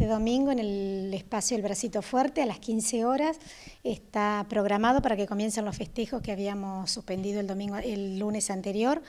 Este domingo en el espacio El Bracito Fuerte a las 15 horas está programado para que comiencen los festejos que habíamos suspendido el, domingo, el lunes anterior.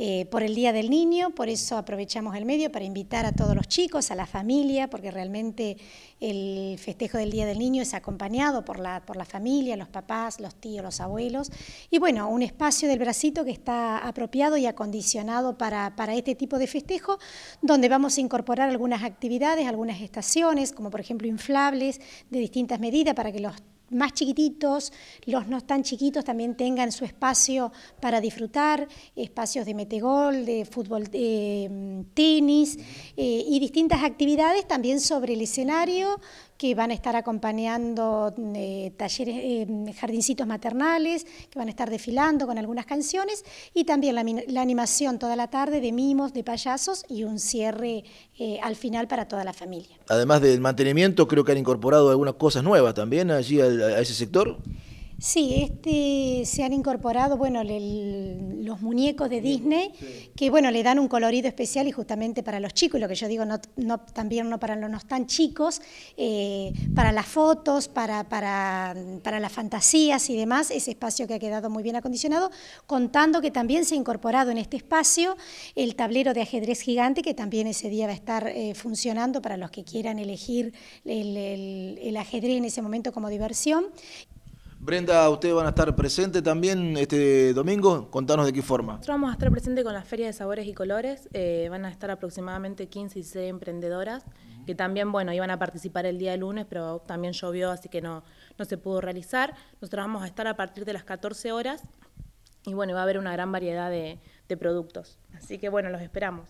Eh, por el Día del Niño, por eso aprovechamos el medio para invitar a todos los chicos, a la familia, porque realmente el festejo del Día del Niño es acompañado por la, por la familia, los papás, los tíos, los abuelos, y bueno, un espacio del bracito que está apropiado y acondicionado para, para este tipo de festejo, donde vamos a incorporar algunas actividades, algunas estaciones, como por ejemplo inflables de distintas medidas para que los más chiquititos, los no tan chiquitos también tengan su espacio para disfrutar, espacios de metegol, de fútbol, de eh, tenis, eh, y distintas actividades también sobre el escenario que van a estar acompañando eh, talleres, eh, jardincitos maternales, que van a estar desfilando con algunas canciones, y también la, animación toda la tarde de mimos, de payasos y un cierre al final para toda la familia. Además del mantenimiento, creo que han incorporado algunas cosas nuevas también allí a ese sector. Sí, este, se han incorporado, bueno, los muñecos de Disney, que bueno, le dan un colorido especial y justamente para los chicos, y lo que yo digo, no, no, también no para los no tan chicos, eh, para las fotos, para, para, las fantasías y demás, ese espacio que ha quedado muy bien acondicionado, contando que también se ha incorporado en este espacio el tablero de ajedrez gigante, que también ese día va a estar eh, funcionando para los que quieran elegir el ajedrez en ese momento como diversión, Brenda, ustedes van a estar presentes también este domingo. Contanos de qué forma. Nosotros vamos a estar presentes con la Feria de Sabores y Colores. Eh, van a estar aproximadamente 15 y 16 emprendedoras que también, bueno, iban a participar el día de lunes, pero también llovió, así que no, no se pudo realizar. Nosotros vamos a estar a partir de las 14 horas y bueno, va a haber una gran variedad de, de productos. Así que bueno, los esperamos.